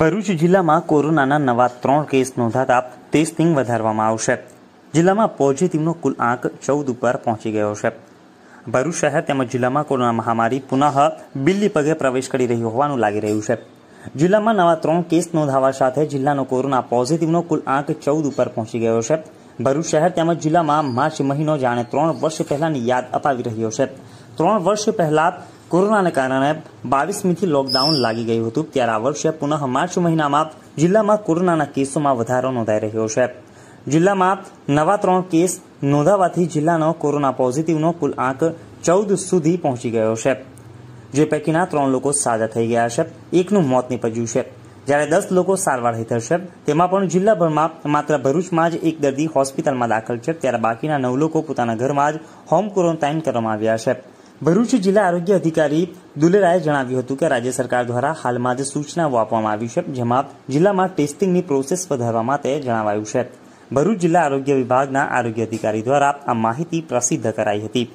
ભરૂચ જિલ્લામાં કોરોનાના નવા ત્રણ કેસ નોંધાતા ટેસ્ટિંગ વધારવામાં આવશે જિલ્લામાં પોઝિટિવનો કુલ આંક ચૌદ ઉપર પહોંચી ગયો છે ભરૂચ શહેર તેમજ જિલ્લામાં કોરોના મહામારી પુનઃ બિલ્લી પગે પ્રવેશ કરી રહી હોવાનું લાગી રહ્યું છે જિલ્લામાં નવા ત્રણ કેસ નોંધાવા સાથે જિલ્લાનો કોરોના પોઝિટિવનો કુલ આંક ચૌદ ઉપર પહોંચી ગયો છે ભરૂચ શહેર તેમજ જિલ્લામાં માર્ચ મહિનો જાણે ત્રણ વર્ષ પહેલાની યાદ અપાવી રહ્યો છે ત્રણ વર્ષ પહેલા કોરોનાને કારણે બાવીસમીથી લોકડાઉન લાગી ગયું હતું ત્યારે આ વર્ષે પુનઃ માર્ચ મહિનામાં જિલ્લામાં કોરોનાના કેસોમાં વધારો નોંધાઈ રહ્યો છે જિલ્લામાં નવા ત્રણ કેસ નોંધાવાથી જિલ્લાનો કોરોના પોઝિટિવનો કુલ આંક ચૌદ સુધી પહોંચી ગયો છે જે પૈકીના ત્રણ લોકો સાજા થઈ ગયા છે એકનું મોત નીપજ્યું છે જ્યારે દસ લોકો સારવાર હેઠળ છે તેમાં પણ જિલ્લાભરમાં માત્ર ભરૂચમાં જ એક દર્દી હોસ્પિટલમાં દાખલ છે ત્યારે બાકીના નવ લોકો પોતાના ઘરમાં જ હોમ ક્વોરન્ટાઇન કરવામાં આવ્યા છે ભરૂચ જિલ્લા આરોગ્ય અધિકારી દુલેરાએ જણાવ્યું હતું કે રાજ્ય સરકાર દ્વારા હાલમાં જ સૂચનાઓ આપવામાં આવી છે જેમાં જિલ્લામાં ટેસ્ટિંગની પ્રોસેસ વધારવા માટે જણાવાયું છે ભરૂચ જિલ્લા આરોગ્ય વિભાગના આરોગ્ય અધિકારી દ્વારા આ માહિતી પ્રસિદ્ધ કરાઈ હતી